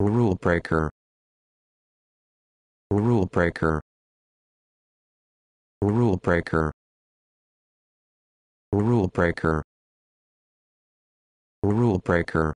Rule breaker. Rule breaker. Rule breaker. Rule breaker. Rule breaker.